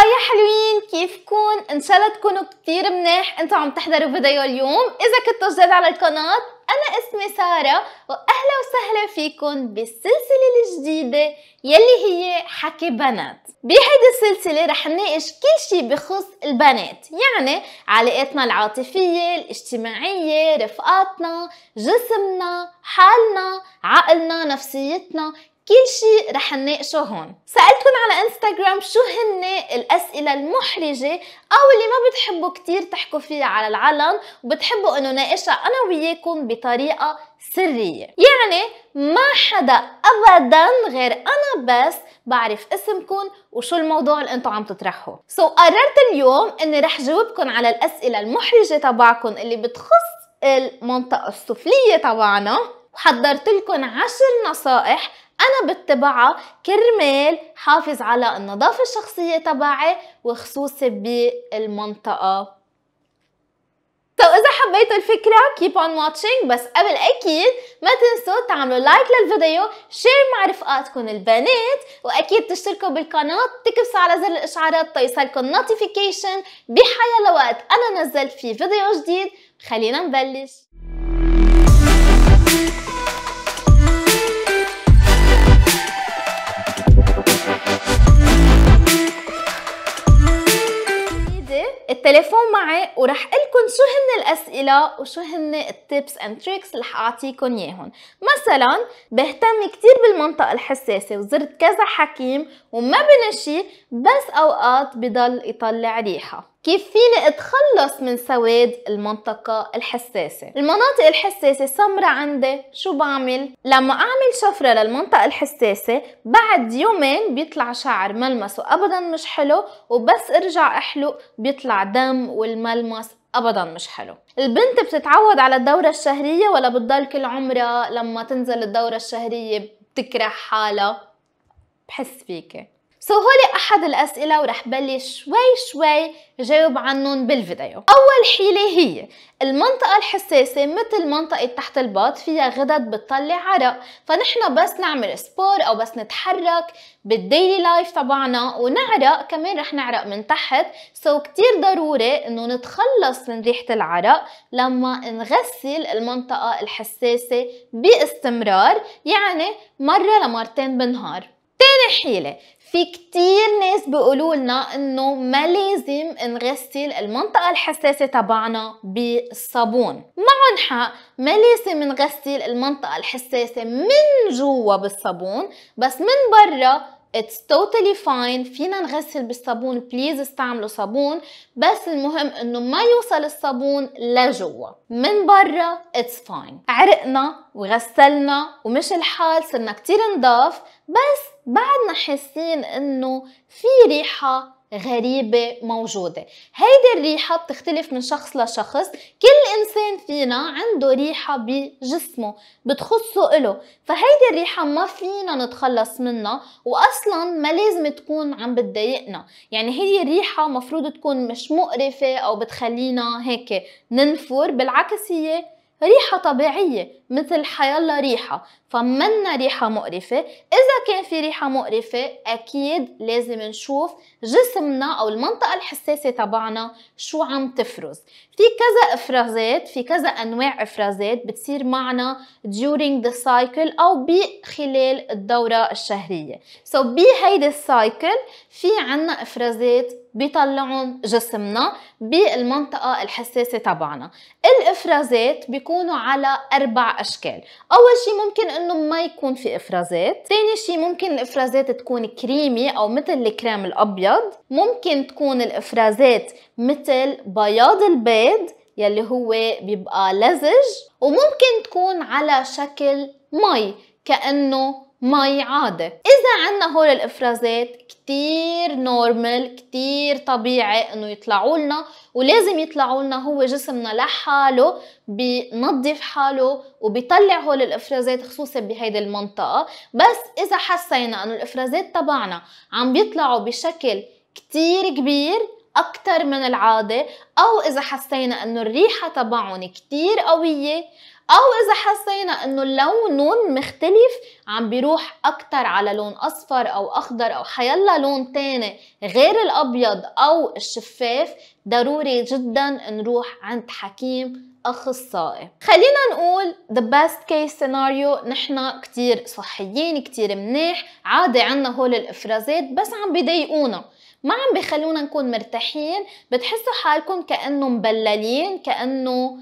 يا حلوين كيفكن ان شاء الله تكونوا كتير منيح انتوا عم تحضروا فيديو اليوم اذا كنتوا جديد على القناه انا اسمي ساره واهلا وسهلا فيكن بالسلسله الجديده يلي هي حكي بنات بهيدي السلسله رح نناقش كل شيء بخص البنات يعني علاقاتنا العاطفيه الاجتماعيه رفقاتنا جسمنا حالنا عقلنا نفسيتنا كل شيء رح نناقشه هون سألتكم على انستغرام شو هن الأسئلة المحرجة أو اللي ما بتحبوا كتير تحكوا فيها على العلن وبتحبوا إنه ناقشها أنا وياكم بطريقة سرية يعني ما حدا أبدا غير أنا بس بعرف اسمكم وشو الموضوع اللي انتو عم تطرحوه سو so, قررت اليوم اني رح جاوبكم على الأسئلة المحرجة تبعكم اللي بتخص المنطقة السفلية تبعنا وحضرت لكم عشر نصائح أنا بتبعها كرمال حافظ على النظافة الشخصية تبعي وخصوصي بالمنطقة سو so, اذا حبيتوا الفكره keep on watching بس قبل اكيد ما تنسوا تعملوا لايك للفيديو شير مع رفقاتكم البنات واكيد تشتركوا بالقناه تكبسوا على زر الاشعارات تيصلكم نوتيفيكيشن بحيا لوقت انا نزلت في فيديو جديد خلينا نبلش التليفون معي ورح لكم شو هن الاسئله وشو هن التيبس اند تريكس اللي أعطيكم ياهن مثلا بهتم كتير بالمنطقه الحساسه وزرت كذا حكيم وما بنشي بس اوقات بضل يطلع ريحه كيف فيني اتخلص من سواد المنطقة الحساسة المناطق الحساسة سمرة عندي شو بعمل لما اعمل شفرة للمنطقة الحساسة بعد يومين بيطلع شعر ملمسه ابدا مش حلو وبس ارجع احلق بيطلع دم والملمس ابدا مش حلو البنت بتتعود على الدورة الشهرية ولا بتضل كل عمرها لما تنزل الدورة الشهرية بتكره حالها بحس فيكي سو so, هولي احد الاسئله ورح بلش شوي شوي جاوب عنهم بالفيديو اول حيله هي المنطقه الحساسه مثل منطقه تحت الباط فيها غدد بتطلع عرق فنحن بس نعمل سبور او بس نتحرك بالديلي لايف تبعنا ونعرق كمان رح نعرق من تحت سو so, كتير ضروري انه نتخلص من ريحه العرق لما نغسل المنطقه الحساسه باستمرار يعني مره لمرتين بالنهار تاني حيلة في كتير ناس بيقولوا لنا انه ما لازم نغسل المنطقة الحساسة تبعنا بالصابون معن حق ما لازم نغسل المنطقة الحساسة من جوا بالصابون بس من برا اتس totally fine فينا نغسل بالصابون بليز استعملوا صابون بس المهم انه ما يوصل الصابون لجوا من برا اتس fine عرقنا وغسلنا ومش الحال صرنا كتير نضاف بس بعدنا حاسين انه في ريحه غريبة موجودة هيدي الريحة بتختلف من شخص لشخص كل إنسان فينا عنده ريحة بجسمه بتخصه إله فهيدي الريحة ما فينا نتخلص منها وأصلا ما لازم تكون عم بتضايقنا يعني هي الريحة مفروض تكون مش مقرفة أو بتخلينا هيك ننفر بالعكس هي ريحة طبيعية مثل حيالة ريحة فمنا ريحة مقرفة إذا كان في ريحة مقرفة أكيد لازم نشوف جسمنا أو المنطقة الحساسة تبعنا شو عم تفرز في كذا إفرازات في كذا أنواع إفرازات بتصير معنا during the cycle أو بخلال الدورة الشهرية so بهيدي السايكل في عنا إفرازات بيطلعون جسمنا بالمنطقة الحساسة تبعنا الإفرازات بيكونوا على أربع أشكال أول شيء ممكن أنه ما يكون في إفرازات ثاني شيء ممكن الإفرازات تكون كريمي أو مثل الكريم الأبيض ممكن تكون الإفرازات مثل بياض البيض يلي هو بيبقى لزج وممكن تكون على شكل مي كأنه مي عادي اذا عنا هول الافرازات كتير نورمال كتير طبيعي انه يطلعوا لنا ولازم يطلعوا لنا هو جسمنا لحاله بنظف حاله وبيطلع هول الافرازات خصوصا بهيدي المنطقه بس اذا حسينا انه الافرازات تبعنا عم بيطلعوا بشكل كتير كبير أكتر من العادة أو إذا حسينا أنه الريحة تبعهم كتير قوية او اذا حسينا انه اللون لون مختلف عم بيروح اكتر على لون اصفر او اخضر او حيلا لون تاني غير الابيض او الشفاف ضروري جدا نروح عند حكيم اخصائي خلينا نقول the best case scenario نحن كتير صحيين كتير منيح عادي عنا هول الافرازات بس عم بيضايقونا ما عم بيخلونا نكون مرتاحين بتحسوا حالكم كانه مبللين كانه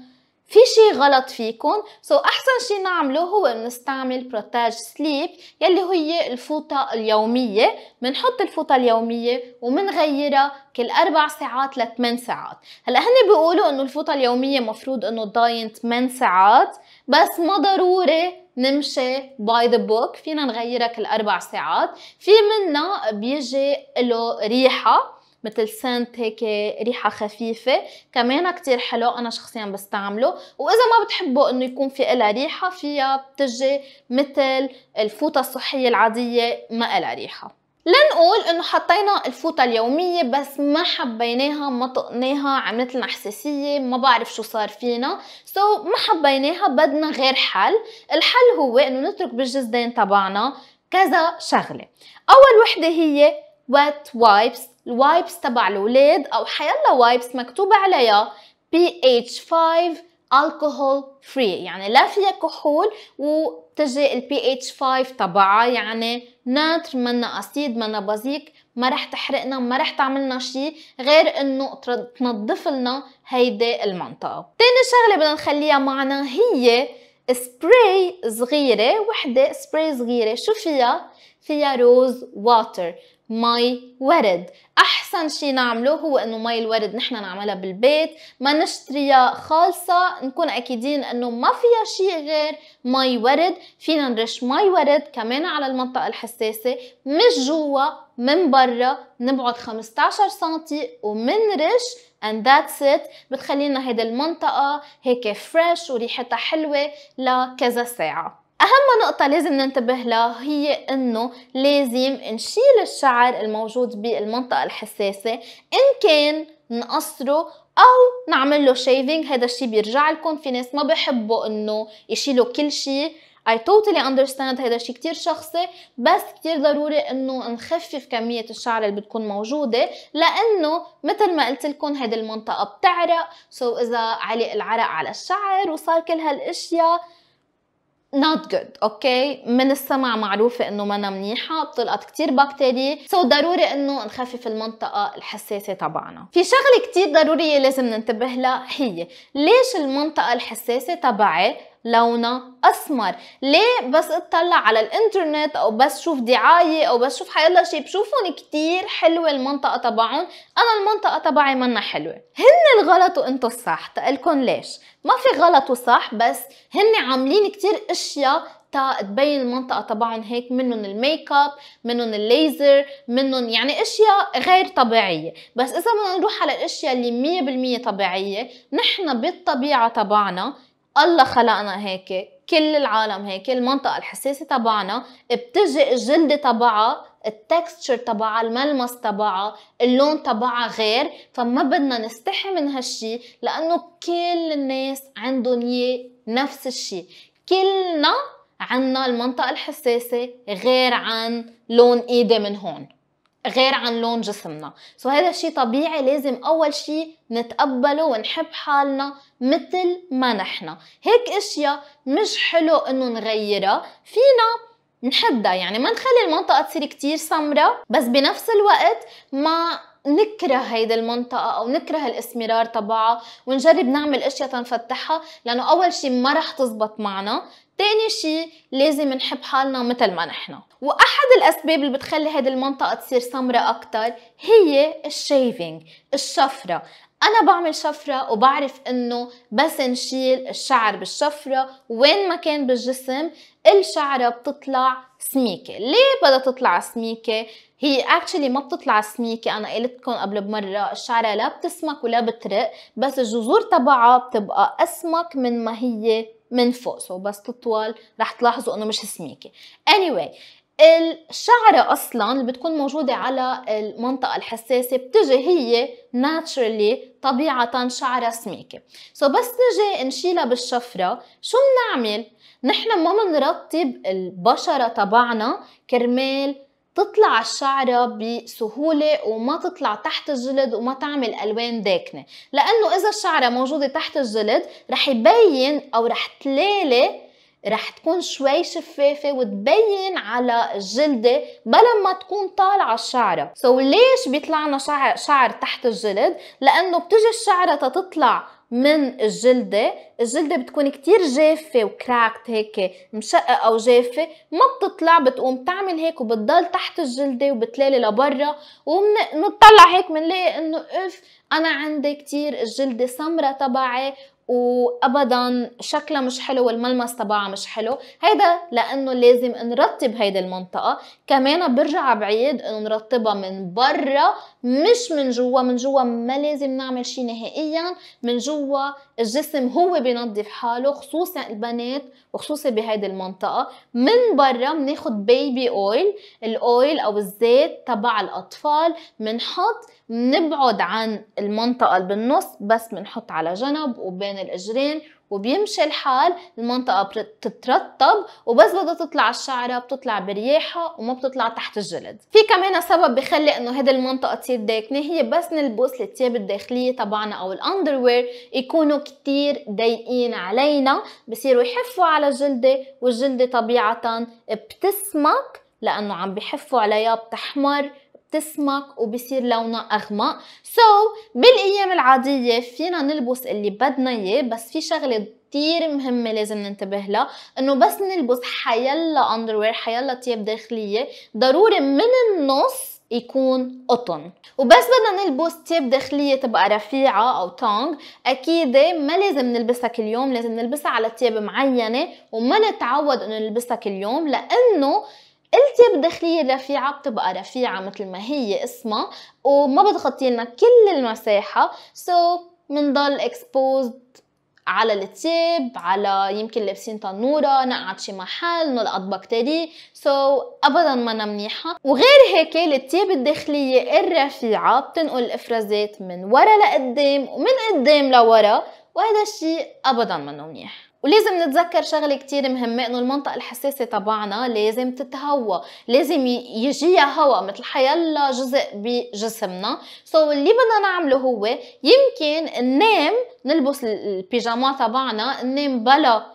في شي غلط فيكن سو so احسن شي نعمله هو نستعمل بروتاج سليب يلي هي الفوطه اليوميه بنحط الفوطه اليوميه ومنغيرها كل اربع ساعات ل 8 ساعات هلا هن بيقولوا انه الفوطه اليوميه مفروض انه تضاين 8 ساعات بس ما ضروري نمشي باي ذا بوك فينا نغيرها كل اربع ساعات في منا بيجي له ريحه مثل سنت هيك ريحه خفيفه كمان كتير حلو انا شخصيا بستعمله واذا ما بتحبوا انه يكون في إلها ريحه فيها بتجي مثل الفوطه الصحيه العاديه ما إلها ريحه لنقول انه حطينا الفوطه اليوميه بس ما حبيناها ما طقناها عملت لنا حساسيه ما بعرف شو صار فينا سو so, ما حبيناها بدنا غير حل الحل هو انه نترك بالجزدان تبعنا كذا شغله اول وحده هي wet wipes الوايبس تبع الولاد او حيلا وايبس مكتوب عليها pH 5 alcohol free يعني لا فيها كحول وتجي ال pH 5 تبعها يعني ناتر منا اسيد منا بازيك ما رح تحرقنا ما رح تعملنا شيء غير انه تنظف لنا هيدي المنطقة تاني شغلة بدنا نخليها معنا هي سبراي صغيرة وحدة سبراي صغيرة شو فيها؟ فيها روز واتر مي ورد احسن شي نعمله هو انه مي الورد نحن نعملها بالبيت ما نشتريها خالصة نكون اكيدين انه ما فيها شي غير مي ورد فينا نرش مي ورد كمان على المنطقة الحساسة مش جوا من برا نبعد 15 سنتي ومنرش and that's it بتخلينا هيدي المنطقة هيك فريش وريحتها حلوة لكذا ساعة اهم نقطه لازم ننتبه لها هي انه لازم نشيل الشعر الموجود بالمنطقه الحساسه ان كان نقصره او نعمل له شيفينج هذا الشيء بيرجع لكم في ناس ما بحبوا انه يشيلوا كل شيء I totally understand هذا شيء كتير شخصي بس كتير ضروري انه نخفف كمية الشعر اللي بتكون موجودة لانه مثل ما قلت لكم هذه المنطقة بتعرق سو so اذا علق العرق على الشعر وصار كل هالاشياء not good اوكي من السمع معروفه انه منا منيحه بتلقط كثير بكتيريا سو so ضروري انه نخفف المنطقه الحساسه تبعنا في شغله كثير ضروريه لازم ننتبه لها هي ليش المنطقه الحساسه تبعي لونها اسمر ليه بس اطلع على الانترنت او بس شوف دعايه او بس شوف حيلا شيء بشوفهم كتير حلوه المنطقه تبعهم انا المنطقه تبعي منا حلوه هن الغلط وانتو الصح تقلكن ليش ما في غلط وصح بس هن عاملين كتير اشياء تا تبين المنطقه تبعهم هيك منهم الميك اب منهم الليزر منهم يعني اشياء غير طبيعيه بس اذا بدنا نروح على الاشياء اللي 100% طبيعيه نحن بالطبيعه تبعنا الله خلقنا هيك كل العالم هيك المنطقة الحساسة تبعنا بتجي الجلد تبعها التكستشر تبعها الملمس تبعها اللون تبعها غير فما بدنا نستحي من هالشي لأنه كل الناس عندهم إياه نفس الشي كلنا عنا المنطقة الحساسة غير عن لون ايدي من هون غير عن لون جسمنا سو هذا الشيء طبيعي لازم اول شيء نتقبله ونحب حالنا مثل ما نحن هيك اشياء مش حلو انه نغيرها فينا نحدها يعني ما نخلي المنطقة تصير كتير سمراء بس بنفس الوقت ما نكره هيدي المنطقة أو نكره الإسمرار تبعها ونجرب نعمل أشياء تنفتحها لأنه أول شي ما رح تزبط معنا تاني شي لازم نحب حالنا مثل ما نحن واحد الاسباب اللي بتخلي هيدي المنطقه تصير سمرة أكتر هي الشيفينج الشفره انا بعمل شفره وبعرف انه بس نشيل الشعر بالشفره وين ما كان بالجسم الشعره بتطلع سميكه ليه بدها تطلع سميكه هي اكشلي ما بتطلع سميكه انا قلت لكم قبل بمره الشعره لا بتسمك ولا بترق بس الجذور تبعها بتبقى اسمك من ما هي من فوق سو بس تطول رح تلاحظوا انه مش سميكه anyway الشعرة أصلا اللي بتكون موجودة على المنطقة الحساسة بتجي هي ناتشرلي طبيعة شعرة سميكة سو so بس نجي نشيلها بالشفرة شو بنعمل؟ نحن ما بنرطب البشرة تبعنا كرمال تطلع الشعرة بسهولة وما تطلع تحت الجلد وما تعمل ألوان داكنة لأنه إذا الشعرة موجودة تحت الجلد رح يبين أو رح تلالي رح تكون شوي شفافة وتبين على الجلدة بلا ما تكون طالعة الشعرة سو so, ليش بيطلع لنا شعر, شعر تحت الجلد؟ لأنه بتجي الشعرة تطلع من الجلدة الجلدة بتكون كتير جافة وكراكت هيك مشققة أو جافة ما بتطلع بتقوم تعمل هيك وبتضل تحت الجلدة وبتلالي لبرا وبنطلع هيك بنلاقي إنه أف أنا عندي كتير الجلدة سمرة تبعي وابدا شكلها مش حلو والملمس تبعها مش حلو هيدا لانه لازم نرتب هيدي المنطقه كمان برجع بعيد انه نرتبها من برا مش من جوا من جوا ما لازم نعمل شيء نهائيا من جوا الجسم هو بينظف حاله خصوصا البنات وخصوصا بهيدي المنطقه من برا بناخد بيبي اويل الاويل او الزيت تبع الاطفال بنحط بنبعد عن المنطقه اللي بالنص بس بنحط على جنب وبين من الاجرين وبيمشي الحال المنطقة بتترطب وبس بدها تطلع الشعرة بتطلع برياحة وما بتطلع تحت الجلد في كمان سبب بخلي انه هيدي المنطقة تصير داكنة هي بس نلبس الثياب الداخلية تبعنا او الاندروير يكونوا كتير ضيقين علينا بصيروا يحفوا على الجلدة والجلدة طبيعة بتسمك لانه عم بحفوا عليها بتحمر بتسمك وبصير لونها اغمق سو so, بالايام العاديه فينا نلبس اللي بدنا اياه بس في شغله كتير مهمة لازم ننتبه لها انه بس نلبس حيلا اندروير حيلا تياب داخلية ضروري من النص يكون قطن وبس بدنا نلبس تياب داخليه تبقى رفيعه او تونغ اكيد ما لازم نلبسها كل يوم لازم نلبسها على تياب معينه وما نتعود انه نلبسها كل يوم لانه التياب الداخلية الرفيعة بتبقى رفيعة مثل ما هي اسمها وما بتغطي لنا كل المساحة سو so, منضل اكسبوزد على التياب على يمكن لابسين تنورة نقعد شي محل نلقط بكتيري سو so, ابدا ما منيحة وغير هيك التياب الداخلية الرفيعة بتنقل الافرازات من ورا لقدام ومن قدام لورا وهذا الشي ابدا ما منيح ولازم نتذكر شغله كتير مهمه انه المنطقه الحساسه تبعنا لازم تتهوى لازم يجيها هواء مثل حيلا جزء بجسمنا سو so, اللي بدنا نعمله هو يمكن ننام نلبس البيجامات تبعنا ننام بلا آه,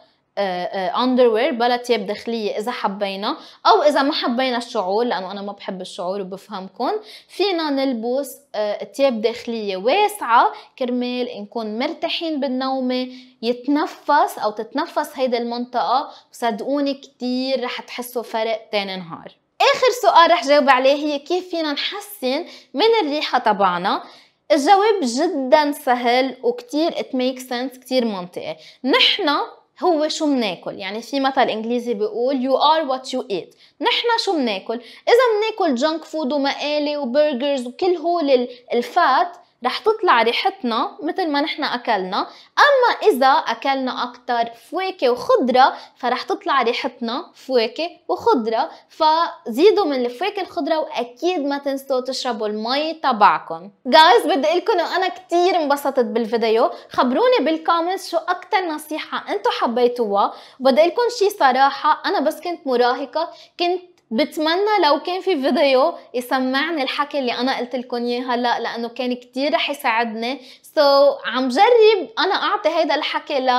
اندروير آه، آه، بلا تياب داخليه اذا حبينا او اذا ما حبينا الشعور لانه انا ما بحب الشعور وبفهمكم فينا نلبس آه، تياب داخليه واسعه كرمال نكون مرتاحين بالنومه يتنفس او تتنفس هيدي المنطقه وصدقوني كتير رح تحسوا فرق تاني نهار اخر سؤال رح جاوب عليه هي كيف فينا نحسن من الريحه تبعنا الجواب جدا سهل وكتير it makes sense كتير منطقي نحن هو شو مناكل يعني في مثل انجليزي بيقول you are what you eat نحن شو مناكل اذا مناكل جنك فود ومقالي وبرجرز وكل هول الفات رح تطلع ريحتنا مثل ما نحن اكلنا اما اذا اكلنا اكثر فواكه وخضره فرح تطلع ريحتنا فواكه وخضره فزيدوا من الفواكه الخضره واكيد ما تنسوا تشربوا المي تبعكم جايز بدي اقول لكم انا كثير انبسطت بالفيديو خبروني بالكومنتس شو اكثر نصيحه انتم حبيتوها بدي اقول لكم شيء صراحه انا بس كنت مراهقه كنت بتمنى لو كان في فيديو يسمعني الحكي اللي انا قلت لكم اياه هلا لانه كان كتير رح يساعدني سو so, عم جرب انا اعطي هذا الحكي ل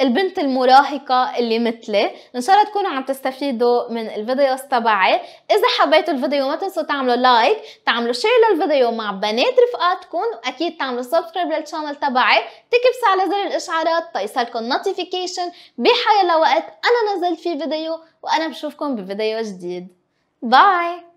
البنت المراهقة اللي مثلي ان شاء الله تكونوا عم تستفيدوا من الفيديوز تبعي اذا حبيتوا الفيديو ما تنسوا تعملوا لايك تعملوا شير للفيديو مع بنات رفقاتكم واكيد تعملوا سبسكرايب للشانل تبعي تكبسوا على زر الاشعارات تيصلكم نوتيفيكيشن بحي لوقت انا نزلت فيه فيديو وانا بشوفكم بفيديو جديد باي